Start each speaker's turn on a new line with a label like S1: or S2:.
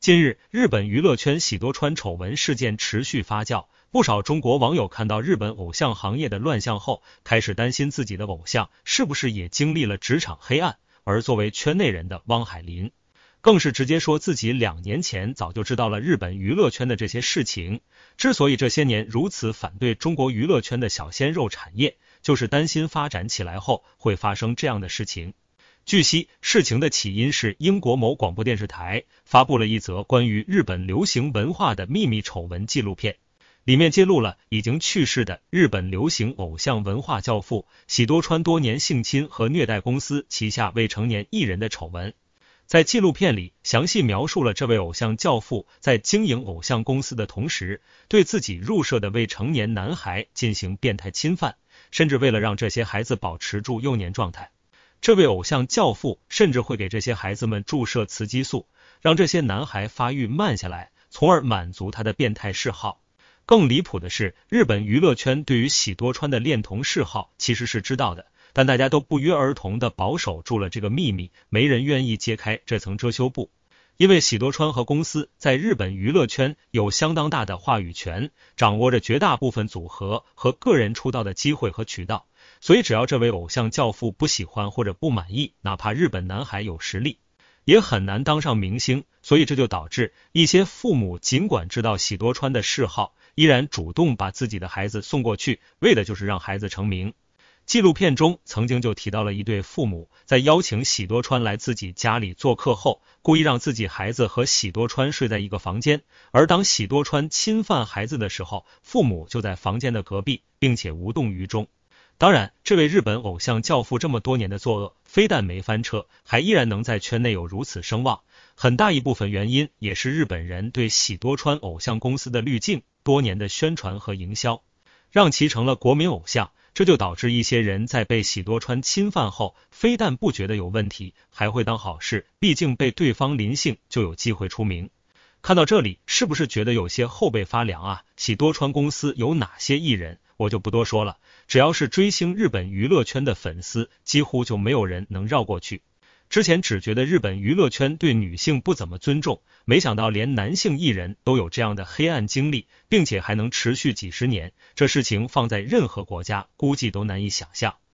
S1: 近日，日本娱乐圈喜多川丑闻事件持续发酵，不少中国网友看到日本偶像行业的乱象后，开始担心自己的偶像是不是也经历了职场黑暗。而作为圈内人的汪海林，更是直接说自己两年前早就知道了日本娱乐圈的这些事情。之所以这些年如此反对中国娱乐圈的小鲜肉产业，就是担心发展起来后会发生这样的事情。据悉，事情的起因是英国某广播电视台发布了一则关于日本流行文化的秘密丑闻纪录片，里面揭露了已经去世的日本流行偶像文化教父喜多川多年性侵和虐待公司旗下未成年艺人的丑闻。在纪录片里，详细描述了这位偶像教父在经营偶像公司的同时，对自己入社的未成年男孩进行变态侵犯，甚至为了让这些孩子保持住幼年状态。这位偶像教父甚至会给这些孩子们注射雌激素，让这些男孩发育慢下来，从而满足他的变态嗜好。更离谱的是，日本娱乐圈对于喜多川的恋童嗜好其实是知道的，但大家都不约而同的保守住了这个秘密，没人愿意揭开这层遮羞布。因为喜多川和公司在日本娱乐圈有相当大的话语权，掌握着绝大部分组合和个人出道的机会和渠道。所以，只要这位偶像教父不喜欢或者不满意，哪怕日本男孩有实力，也很难当上明星。所以，这就导致一些父母尽管知道喜多川的嗜好，依然主动把自己的孩子送过去，为的就是让孩子成名。纪录片中曾经就提到了一对父母，在邀请喜多川来自己家里做客后，故意让自己孩子和喜多川睡在一个房间，而当喜多川侵犯孩子的时候，父母就在房间的隔壁，并且无动于衷。当然，这位日本偶像教父这么多年的作恶，非但没翻车，还依然能在圈内有如此声望。很大一部分原因也是日本人对喜多川偶像公司的滤镜多年的宣传和营销，让其成了国民偶像。这就导致一些人在被喜多川侵犯后，非但不觉得有问题，还会当好事。毕竟被对方临幸就有机会出名。看到这里，是不是觉得有些后背发凉啊？喜多川公司有哪些艺人，我就不多说了。只要是追星日本娱乐圈的粉丝，几乎就没有人能绕过去。之前只觉得日本娱乐圈对女性不怎么尊重，没想到连男性艺人都有这样的黑暗经历，并且还能持续几十年。这事情放在任何国家，估计都难以想象。